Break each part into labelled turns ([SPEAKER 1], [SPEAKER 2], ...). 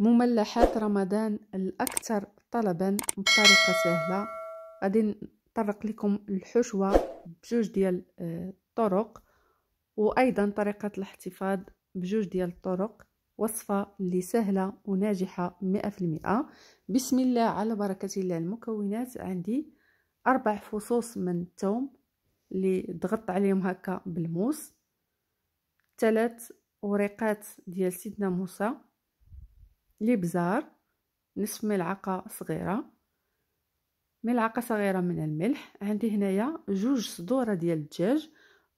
[SPEAKER 1] مملحات رمضان الأكثر طلبا بطريقة سهلة غادي نطرق لكم الحشوة بجوج ديال الطرق آه، وأيضا طريقة الاحتفاظ بجوج ديال الطرق وصفة اللي سهلة وناجحة مئة في المئة بسم الله على بركة الله المكونات عندي أربع فصوص من الثوم اللي ضغطت عليهم هكا بالموس ثلاث ورقات ديال سيدنا موسى الإبزار نصف ملعقة صغيرة ملعقة صغيرة من الملح عندي هنايا جوج صدورة ديال الدجاج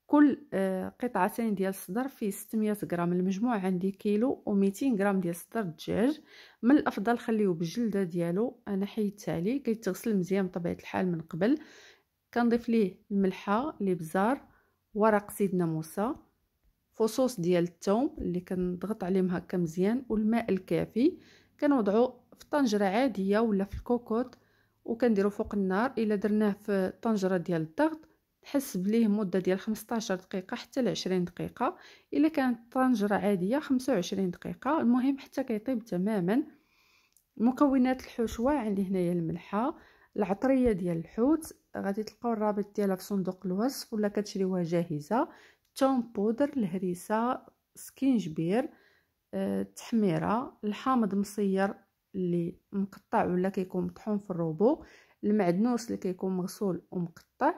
[SPEAKER 1] كل آه، قطعتين ديال الصدر فيه 600 غرام المجموع عندي كيلو و200 غرام ديال صدر الدجاج من الافضل خليه بالجلده ديالو انا حيت عليه كيتغسل مزيان بطبيعه الحال من قبل كنضيف ليه الملحه لبزار ورق سيدنا موسى فصوص ديال الثوم اللي كنضغط عليهم هكا مزيان والماء الكافي كنوضعو في طنجره عاديه ولا في الكوكوط وكنديرو فوق النار الا درناه في طنجره ديال الضغط تحس بليه مده ديال 15 دقيقه حتى ل 20 دقيقه الا كانت طنجره عاديه 25 دقيقه المهم حتى كيطيب تماما مكونات الحشوه عندي هنايا الملحه العطريه ديال الحوت غادي تلقاو الرابط ديالها في صندوق الوصف ولا كتشريوها جاهزه توم بودر الهريسة سكينجبير آه، تحميرة الحامض مصير اللي مقطع ولا كيكون مطحون في الروبو المعدنوس اللي كيكون مغسول ومقطع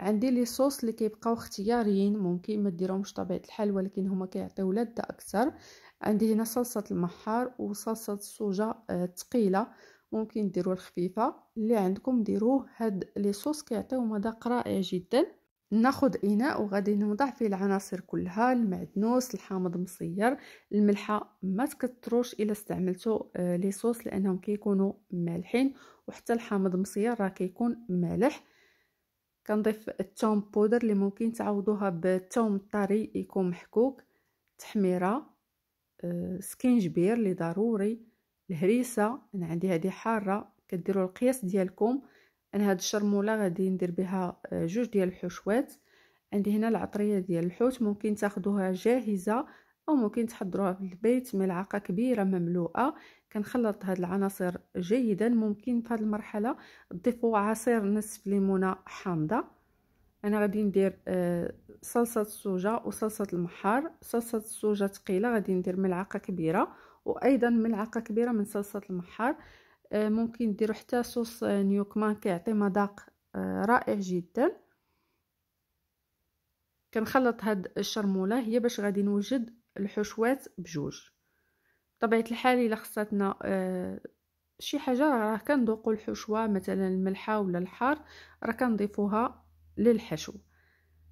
[SPEAKER 1] عندي لي صوص اللي كيبقاو اختياريين ممكن ما ديرهمش طبيعه الحال ولكن هما كيعطيو لذه اكثر عندي هنا صلصه المحار وصلصه السوجه ثقيله آه، ممكن ديروا الخفيفه اللي عندكم ديروه هاد لي صوص كيعطيو مذاق رائع جدا ناخد اناء وغادي نوضع فيه العناصر كلها المعدنوس الحامض مصير الملحه ما تكثروش الا استعملتوا آه لي صوص لانهم كيكونوا مالحين وحتى الحامض مصير راه كيكون مالح كنضيف الثوم بودر اللي ممكن تعوضوها بالثوم الطري يكون محكوك تحميره آه سكينجبير اللي ضروري الهريسه انا عندي هذه حاره كديروا القياس ديالكم انا هاد الشرموله غادي ندير بها آه، جوج ديال الحشوات عندي هنا العطريه ديال الحوت ممكن تاخدوها جاهزه او ممكن تحضروها في البيت ملعقه كبيره مملوءه كنخلط هاد العناصر جيدا ممكن في هاد المرحله تضيفوا عصير نصف ليمونه حامضه انا غادي ندير آه، صلصه السوجه وصلصه المحار صلصه السوجه ثقيله غادي ندير ملعقه كبيره وايضا ملعقه كبيره من صلصه المحار آه، ممكن ديروا حتى آه، صوص نيوكمان كيعطي مذاق آه، رائع جدا كنخلط هاد الشرموله هي باش غادي نوجد الحشوات بجوج طبيعه الحال الا خصاتنا شي حاجه راه كنذوقوا الحشوه مثلا الملحه ولا الحار راه كنضيفوها للحشو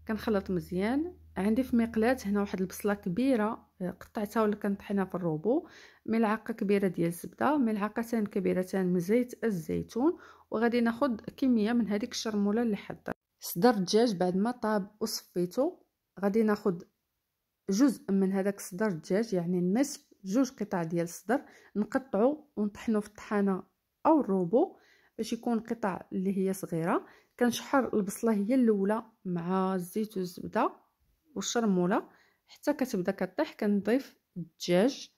[SPEAKER 1] كنخلط مزيان عندي في مقلاه هنا واحد البصله كبيره قطعتها ولا كنطحنها في الروبو ملعقه كبيره ديال الزبده ملعقتان كبيرتان من زيت الزيتون وغادي ناخذ كميه من هذيك الشرموله اللي حضرت صدر الدجاج بعد ما طاب وصفيته غادي ناخذ جزء من هذاك صدر الدجاج يعني النصف جوج قطع ديال الصدر نقطعو ونطحنو في الطحانه او الروبو باش يكون قطع اللي هي صغيره كنشحر البصله هي الاولى مع الزيت والزبده والشرموله حتى كتبدا كطيح كنضيف الدجاج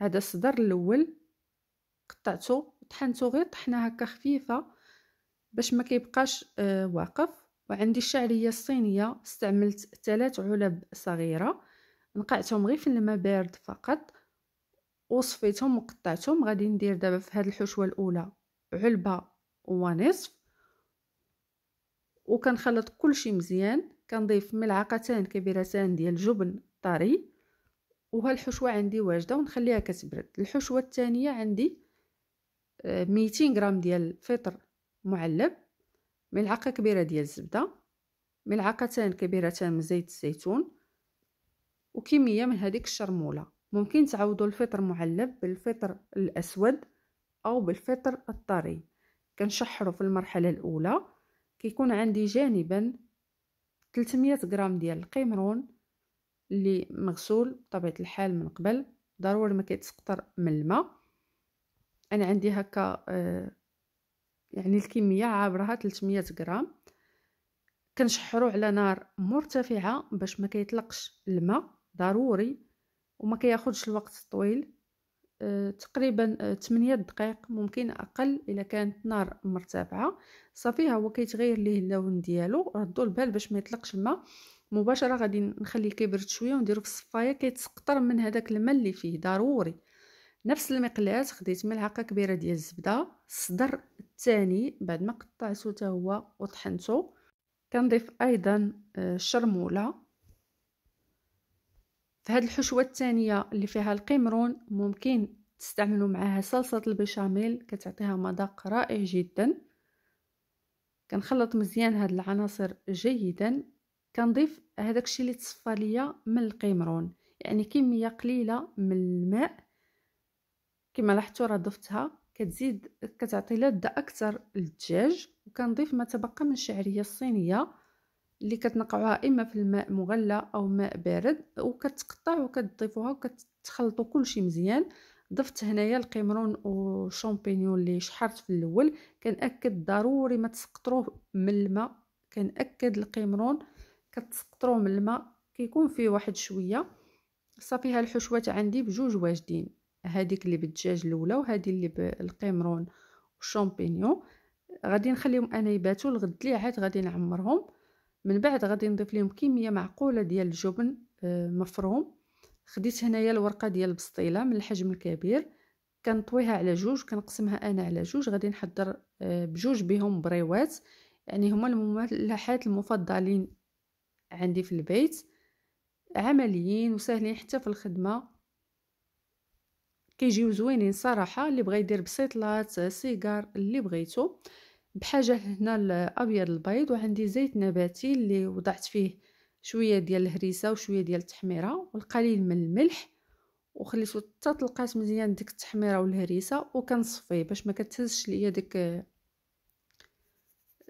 [SPEAKER 1] هذا الصدر الاول قطعته طحنته غير طحنه هكا خفيفه باش ما كيبقاش آه، واقف وعندي الشعريه الصينيه استعملت ثلاث علب صغيره نقعتهم غير في الماء بارد فقط وصفيتهم وقطعتهم غادي ندير دابا في هذه الحشوه الاولى علبه ونصف وكنخلط كلشي مزيان كنضيف ملعقتان كبيرتان ديال الجبن طري وهالحشوه عندي واجده ونخليها كتبرد الحشوه الثانيه عندي 200 آه، غرام ديال الفطر معلب ملعقه كبيره ديال الزبده ملعقتان كبيرتان من زيت الزيتون وكميه من هذيك الشرموله ممكن تعوضوا الفطر معلب بالفطر الاسود او بالفطر الطري كنشحرو في المرحله الاولى كيكون عندي جانبا 300 غرام ديال القمرون اللي مغسول بطبيعه الحال من قبل ضروري ما كيتسقطر من الماء انا عندي هكا آه، يعني الكميه عابرها 300 غرام كنشحرو على نار مرتفعه باش ما كيطلقش الماء ضروري وما كياخذش الوقت طويل آه، تقريبا 8 آه، دقائق ممكن اقل الا كانت نار مرتفعه صافي ها هو كيتغير ليه اللون ديالو ردوا البال باش ما يطلقش الماء مباشره غادي نخليه كيبرد شويه ونديرو في الصفايه كيتسقطر من هذاك الماء اللي فيه ضروري نفس المقلاة خديت ملعقه كبيره ديال الزبده الصدر الثاني بعد ما قطعته حتى هو وطحنته كنضيف ايضا الشرموله آه، فهاد الحشوه الثانيه اللي فيها القمرون ممكن تستعملوا معاها صلصه البشاميل كتعطيها مذاق رائع جدا كنخلط مزيان هاد العناصر جيدا كنضيف هذاك الشيء اللي تصفى ليا من القمرون يعني كميه قليله من الماء كما لاحظتوا راه ضفتها كتزيد كتعطي لذه اكثر للدجاج وكنضيف ما تبقى من الشعريه الصينيه اللي كتنقعوها اما في الماء مغلى او ماء بارد وكتقطع وكتضيفوها وكتخلطوا كلشي مزيان ضفت هنايا القمرون والشامبينيون اللي شحرت في الاول كنأكد ضروري ما تسقطروه من الماء كنأكد القمرون كتسقطروه من الماء كيكون فيه واحد شويه صافي ها الحشوات عندي بجوج واجدين هذيك اللي بالدجاج الاولى وهذه اللي بالقمرون والشامبينيون غادي نخليهم انا يباتوا الغد لي عاد غادي نعمرهم من بعد غادي نضيف لهم كميه معقوله ديال الجبن آه، مفروم خديت هنايا الورقه ديال البسطيله من الحجم الكبير كنطويها على جوج كنقسمها انا على جوج غادي نحضر آه، بجوج بهم بريوات يعني هما الملاحات المفضلين عندي في البيت عمليين وسهلين حتى في الخدمه كيجيو زوينين صراحه اللي بغى يدير بسيطلات آه، سيجار اللي بغيتو بحاجه هنا الابيض البيض وعندي زيت نباتي اللي وضعت فيه شويه ديال الهريسه وشويه ديال التحميره والقليل من الملح وخليته حتى طلقات مزيان ديك التحميره والهريسه وكنصفيه باش ما كتهزش ليا ديك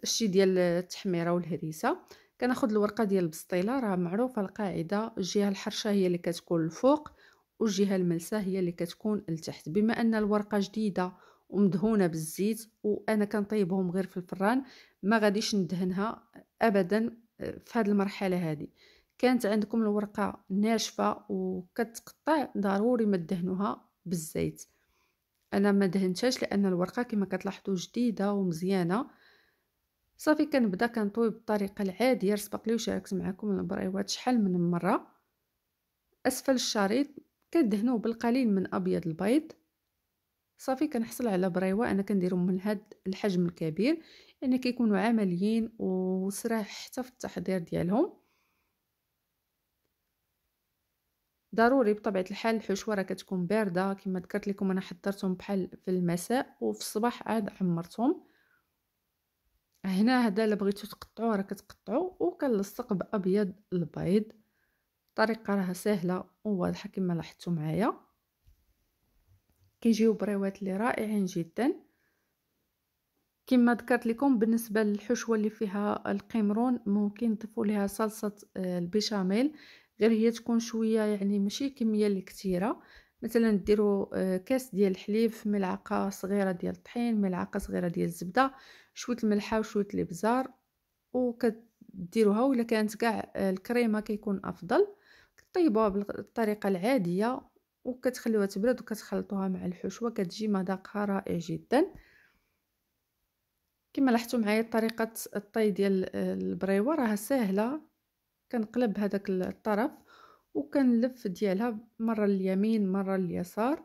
[SPEAKER 1] الشي ديال التحميره والهريسه كناخذ الورقه ديال البسطيله راه معروفه القاعده الجهه الحرشه هي اللي كتكون الفوق والجهه الملسه هي اللي كتكون التحت بما ان الورقه جديده ومدهونه بالزيت وانا كنطيبهم غير في الفران ما غاديش ندهنها ابدا آه، في هذه المرحله هذه كانت عندكم الورقه ناشفه وكتقطع ضروري ما تدهنوها بالزيت انا ما دهنتهاش لان الورقه كما كتلاحظوا جديده ومزيانه صافي كنبدا كنطوي بالطريقه العاديه سبق لي وشاركت معكم البريوات شحال من مره اسفل الشريط كدهنوه بالقليل من ابيض البيض صافي كنحصل على بريوه انا كنديرهم من هاد الحجم الكبير يعني كيكونوا عمليين وسرع حتى في التحضير ديالهم ضروري بطبيعه الحال الحشوه راه كتكون بارده كما ذكرت لكم انا حضرتهم بحال في المساء وفي الصباح عاد عمرتهم هنا هذا اللي بغيتو تقطعوه راه كتقطعوا وكنلصق بابيض البيض الطريقه راها سهله وواضحه كما لاحظتوا معايا كيجيو بريوات اللي رائعين جدا كما ذكرت لكم بالنسبه للحشوه اللي فيها القمرون ممكن تضيفوا لها صلصه آه، البيشاميل غير هي تكون شويه يعني ماشي كميه اللي كثيره مثلا ديروا آه، كاس ديال الحليب ملعقه صغيره ديال الطحين ملعقه صغيره ديال الزبده شويه الملحه وشويه الابزار وكديروها ولا كانت كاع آه، الكريمه كيكون افضل طيبوها بالطريقه العاديه وكتخليوها تبرد وكتخلطوها مع الحشوه كتجي مذاقها رائع جدا كما لاحظتوا معايا طريقه الطي ديال البريوه راه سهله كنقلب هذاك الطرف وكنلف ديالها مره لليمين مره لليسار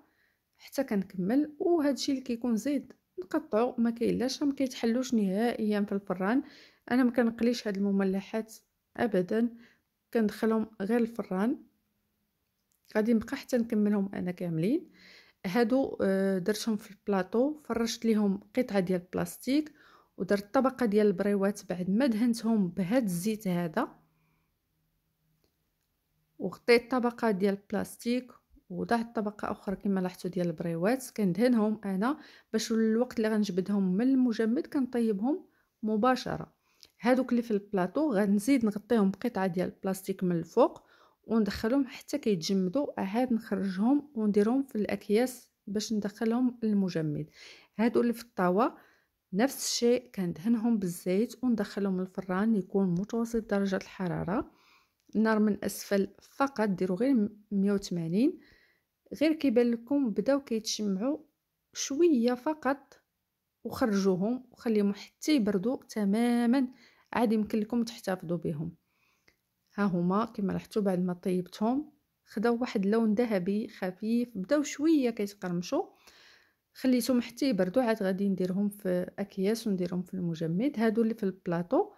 [SPEAKER 1] حتى كنكمل وهذا الشيء اللي كيكون زيد نقطعو ما كاينلاش ما كيتحلوش نهائيا في الفران انا ما كنقليش هاد المملحات ابدا كندخلهم غير الفران غادي نبقى حتى نكملهم انا كاملين هادو آه، درتهم في البلاطو فرشت ليهم قطعه ديال البلاستيك ودرت طبقه ديال البريوات بعد ما دهنتهم بهاد الزيت هذا وغطيت طبقه ديال البلاستيك وضعت طبقه اخرى كما لاحظتوا ديال البريوات كندهنهم انا باش الوقت اللي غنجبدهم من المجمد كنطيبهم مباشره هادوك اللي في البلاطو غنزيد نغطيهم بقطعه ديال البلاستيك من الفوق وندخلهم حتى كيتجمدوا عاد آه، نخرجهم ونديرهم في الاكياس باش ندخلهم المجمد هادو اللي في الطاوه نفس الشيء كندهنهم بالزيت وندخلهم الفران يكون متوسط درجه الحراره النار من اسفل فقط ديروا غير 180 غير كيبان لكم بداو كيتشمعوا شويه فقط وخرجوهم وخليهم حتى يبردوا تماما عاد يمكن لكم تحتفظوا بهم ها هما كما لاحظتوا بعد ما طيبتهم خداو واحد اللون ذهبي خفيف بداو شويه كيتقرمشوا خليتهم حتى يبردوا عاد غادي نديرهم في اكياس ونديرهم في المجمد هادو اللي في البلاطو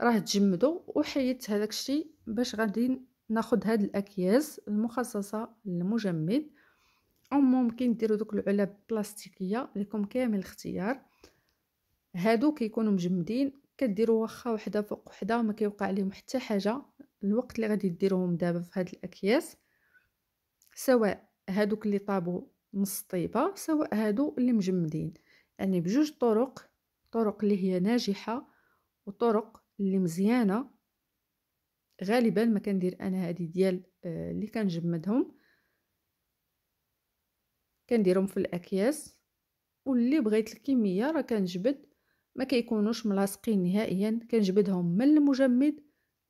[SPEAKER 1] راه تجمدوا وحيدت هذاك الشيء باش غادي ناخذ هاد الاكياس المخصصه للمجمد او ممكن ديروا دوك العلب بلاستيكيه لكم كامل الاختيار هادو كيكونوا مجمدين كديروا واخا وحده فوق وحده ما كيوقع لهم حتى حاجه الوقت اللي غادي ديرهم دابا في هاد الاكياس سواء هادوك اللي طابوا نص طيبه سواء هادو اللي مجمدين يعني بجوج طرق طرق اللي هي ناجحه وطرق اللي مزيانه غالبا ما كندير انا هادي ديال آه، اللي كنجمدهم كنديرهم في الاكياس واللي بغيت الكميه راه كنجبد ما كيكونوش ملاصقين نهائيا كنجبدهم من المجمد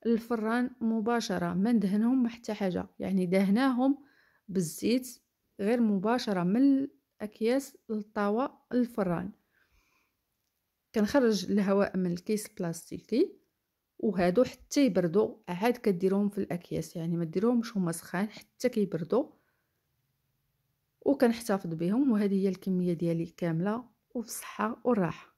[SPEAKER 1] للفران مباشرة ما ندهنهم حتى حاجة يعني دهناهم بالزيت غير مباشرة من الأكياس للطاوة للفران كنخرج الهواء من الكيس البلاستيكي وهادو حتى يبردو عاد كديرهم في الأكياس يعني ما ديروهمش هما سخان حتى كيبردو وكنحتفظ بهم وهذه هي الكمية ديالي كاملة الصحة والراحة